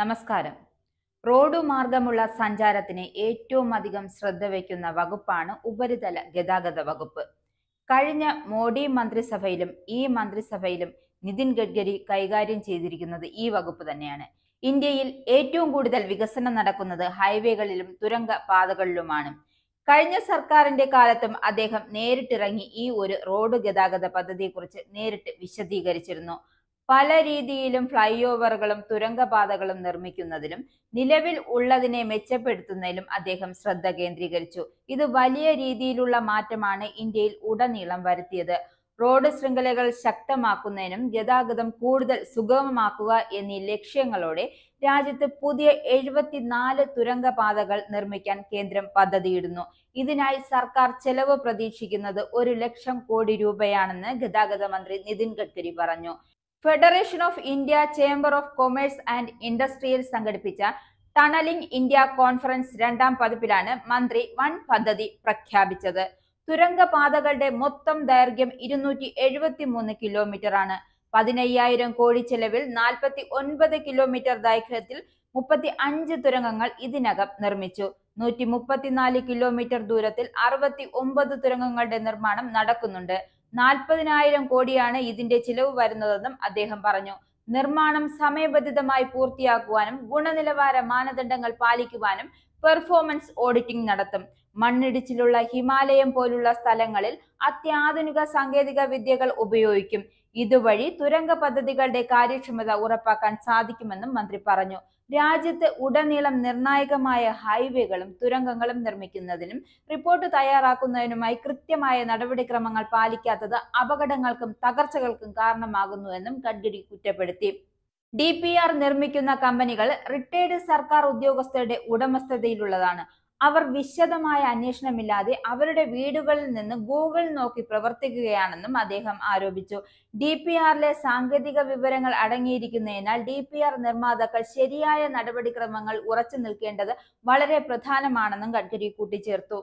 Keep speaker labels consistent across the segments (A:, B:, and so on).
A: നമസ്കാരം റോഡ് മാർഗമുള്ള സഞ്ചാരത്തിന് ഏറ്റവും അധികം ശ്രദ്ധ വയ്ക്കുന്ന വകുപ്പാണ് ഉപരിതല ഗതാഗത വകുപ്പ് കഴിഞ്ഞ മോഡി മന്ത്രിസഭയിലും ഈ മന്ത്രിസഭയിലും നിതിൻ ഗഡ്കരി കൈകാര്യം ചെയ്തിരിക്കുന്നത് ഈ വകുപ്പ് തന്നെയാണ് ഇന്ത്യയിൽ ഏറ്റവും കൂടുതൽ വികസനം നടക്കുന്നത് ഹൈവേകളിലും തുരങ്ക പാതകളിലുമാണ് കഴിഞ്ഞ സർക്കാരിന്റെ കാലത്തും അദ്ദേഹം നേരിട്ടിറങ്ങി ഈ ഒരു റോഡ് ഗതാഗത പദ്ധതിയെക്കുറിച്ച് നേരിട്ട് വിശദീകരിച്ചിരുന്നു പല രീതിയിലും ഫ്ലൈ ഓവറുകളും തുരങ്കപാതകളും നിർമ്മിക്കുന്നതിലും നിലവിൽ ഉള്ളതിനെ മെച്ചപ്പെടുത്തുന്നതിലും അദ്ദേഹം ശ്രദ്ധ കേന്ദ്രീകരിച്ചു ഇത് വലിയ രീതിയിലുള്ള മാറ്റമാണ് ഇന്ത്യയിൽ ഉടനീളം വരുത്തിയത് റോഡ് ശൃംഖലകൾ ശക്തമാക്കുന്നതിനും ഗതാഗതം കൂടുതൽ സുഗമമാക്കുക എന്നീ ലക്ഷ്യങ്ങളോടെ രാജ്യത്ത് പുതിയ എഴുപത്തിനാല് തുരങ്കപാതകൾ നിർമ്മിക്കാൻ കേന്ദ്രം പദ്ധതിയിടുന്നു ഇതിനായി സർക്കാർ ചെലവ് പ്രതീക്ഷിക്കുന്നത് ഒരു ലക്ഷം കോടി രൂപയാണെന്ന് ഗതാഗത മന്ത്രി നിതിൻ ഗഡ്കരി പറഞ്ഞു federation of India chamber of commerce and ഇൻഡസ്ട്രിയിൽ സംഘടിപ്പിച്ച ടണലിംഗ് ഇന്ത്യ കോൺഫറൻസ് രണ്ടാം പതിപ്പിലാണ് മന്ത്രി വൺ പദ്ധതി പ്രഖ്യാപിച്ചത് തുരങ്കപാതകളുടെ മൊത്തം ദൈർഘ്യം ഇരുന്നൂറ്റി എഴുപത്തി മൂന്ന് കിലോമീറ്റർ ആണ് പതിനയ്യായിരം കോടി ചെലവിൽ നാൽപ്പത്തി ഒൻപത് കിലോമീറ്റർ ദൈർഘ്യത്തിൽ മുപ്പത്തി അഞ്ച് തുരങ്കങ്ങൾ ഇതിനകം നിർമ്മിച്ചു നൂറ്റി മുപ്പത്തിനാല് കിലോമീറ്റർ ദൂരത്തിൽ അറുപത്തി ഒമ്പത് തുരങ്കങ്ങളുടെ നിർമ്മാണം നടക്കുന്നുണ്ട് നാൽപ്പതിനായിരം കോടിയാണ് ഇതിന്റെ ചിലവ് വരുന്നതെന്നും അദ്ദേഹം പറഞ്ഞു നിർമ്മാണം സമയബന്ധിതമായി പൂർത്തിയാക്കുവാനും ഗുണനിലവാര മാനദണ്ഡങ്ങൾ പാലിക്കുവാനും പെർഫോമൻസ് ഓഡിറ്റിംഗ് നടത്തും മണ്ണിടിച്ചിലുള്ള ഹിമാലയം പോലുള്ള സ്ഥലങ്ങളിൽ അത്യാധുനിക സാങ്കേതിക വിദ്യകൾ ഉപയോഗിക്കും ഇതുവഴി തുരങ്ക പദ്ധതികളുടെ കാര്യക്ഷമത ഉറപ്പാക്കാൻ സാധിക്കുമെന്നും മന്ത്രി പറഞ്ഞു രാജ്യത്ത് ഉടനീളം നിർണായകമായ ഹൈവേകളും തുരങ്കങ്ങളും നിർമ്മിക്കുന്നതിനും റിപ്പോർട്ട് തയ്യാറാക്കുന്നതിനുമായി കൃത്യമായ നടപടിക്രമങ്ങൾ പാലിക്കാത്തത് അപകടങ്ങൾക്കും തകർച്ചകൾക്കും കാരണമാകുന്നുവെന്നും ഗഡ്കരി കുറ്റപ്പെടുത്തി ഡി പി ആർ നിർമ്മിക്കുന്ന കമ്പനികൾ റിട്ടയർഡ് സർക്കാർ ഉദ്യോഗസ്ഥരുടെ ഉടമസ്ഥതയിലുള്ളതാണ് അവർ വിശദമായ അന്വേഷണമില്ലാതെ അവരുടെ വീടുകളിൽ നിന്ന് ഗൂഗിൾ നോക്കി പ്രവർത്തിക്കുകയാണെന്നും അദ്ദേഹം ആരോപിച്ചു ഡി പി ആറിലെ സാങ്കേതിക വിവരങ്ങൾ അടങ്ങിയിരിക്കുന്നതിനാൽ ഡി പി ആർ നിർമ്മാതാക്കൾ ശരിയായ നടപടിക്രമങ്ങൾ ഉറച്ചു നിൽക്കേണ്ടത് വളരെ പ്രധാനമാണെന്നും ഗഡ്കരി കൂട്ടിച്ചേർത്തു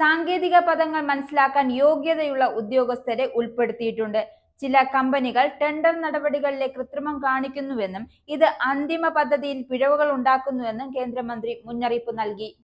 A: സാങ്കേതിക പദങ്ങൾ മനസ്സിലാക്കാൻ യോഗ്യതയുള്ള ഉദ്യോഗസ്ഥരെ ഉൾപ്പെടുത്തിയിട്ടുണ്ട് ചില കമ്പനികൾ ടെൻഡർ നടപടികളിലെ കൃത്രിമം കാണിക്കുന്നുവെന്നും ഇത് അന്തിമ പദ്ധതിയിൽ പിഴവുകൾ ഉണ്ടാക്കുന്നുവെന്നും കേന്ദ്രമന്ത്രി മുന്നറിയിപ്പ് നൽകി